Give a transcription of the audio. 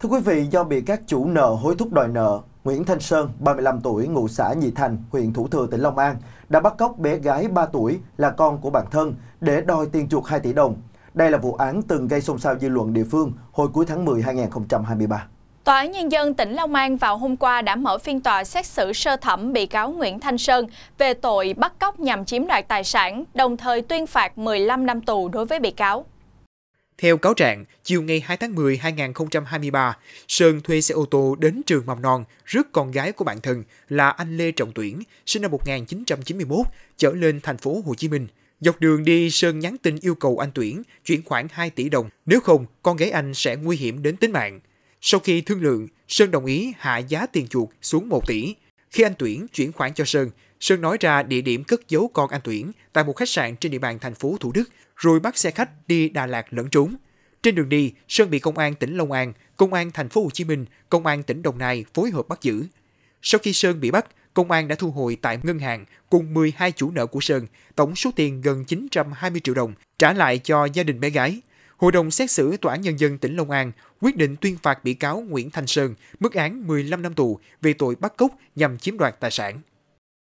Thưa quý vị, do bị các chủ nợ hối thúc đòi nợ, Nguyễn Thanh Sơn, 35 tuổi, ngụ xã Nhị Thành, huyện Thủ Thừa, tỉnh Long An, đã bắt cóc bé gái 3 tuổi là con của bản thân để đòi tiền chuộc 2 tỷ đồng. Đây là vụ án từng gây xôn xao dư luận địa phương hồi cuối tháng 10 2023. Tòa án Nhân dân tỉnh Long An vào hôm qua đã mở phiên tòa xét xử sơ thẩm bị cáo Nguyễn Thanh Sơn về tội bắt cóc nhằm chiếm đoạt tài sản, đồng thời tuyên phạt 15 năm tù đối với bị cáo. Theo cáo trạng, chiều ngày 2 tháng 10 2023, Sơn thuê xe ô tô đến trường mầm non rước con gái của bạn thân là anh Lê Trọng Tuyển, sinh năm 1991, chở lên thành phố Hồ Chí Minh. Dọc đường đi, Sơn nhắn tin yêu cầu anh Tuyển chuyển khoảng 2 tỷ đồng, nếu không con gái anh sẽ nguy hiểm đến tính mạng. Sau khi thương lượng, Sơn đồng ý hạ giá tiền chuột xuống 1 tỷ, khi anh Tuyển chuyển khoản cho Sơn, Sơn nói ra địa điểm cất giấu con anh Tuyển tại một khách sạn trên địa bàn thành phố Thủ Đức, rồi bắt xe khách đi Đà Lạt lẫn trốn. Trên đường đi, Sơn bị công an tỉnh Long An, công an thành phố Hồ Chí Minh, công an tỉnh Đồng Nai phối hợp bắt giữ. Sau khi Sơn bị bắt, công an đã thu hồi tại ngân hàng cùng 12 chủ nợ của Sơn, tổng số tiền gần 920 triệu đồng, trả lại cho gia đình bé gái. Hội đồng xét xử Tòa án Nhân dân tỉnh Long An quyết định tuyên phạt bị cáo Nguyễn Thanh Sơn mức án 15 năm tù về tội bắt cóc nhằm chiếm đoạt tài sản.